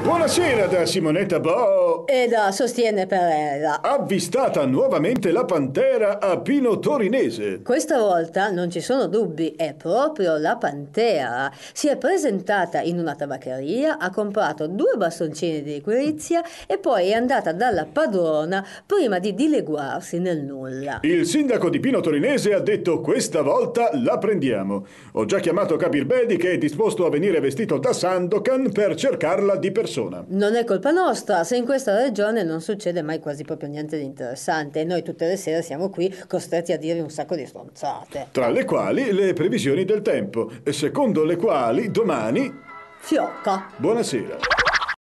Buonasera da Simonetta Bo e da Sostiene Perella. Avvistata nuovamente la pantera a Pino Torinese. Questa volta non ci sono dubbi, è proprio la pantera. Si è presentata in una tabaccheria, ha comprato due bastoncini di liquirizia e poi è andata dalla padrona prima di dileguarsi nel nulla. Il sindaco di Pino Torinese ha detto questa volta la prendiamo. Ho già chiamato Bedi che è disposto a venire vestito da Sandokan per cercarla di persona persona. Non è colpa nostra, se in questa regione non succede mai quasi proprio niente di interessante e noi tutte le sere siamo qui costretti a dire un sacco di stronzate. Tra le quali le previsioni del tempo, secondo le quali domani... Fiocca. Buonasera.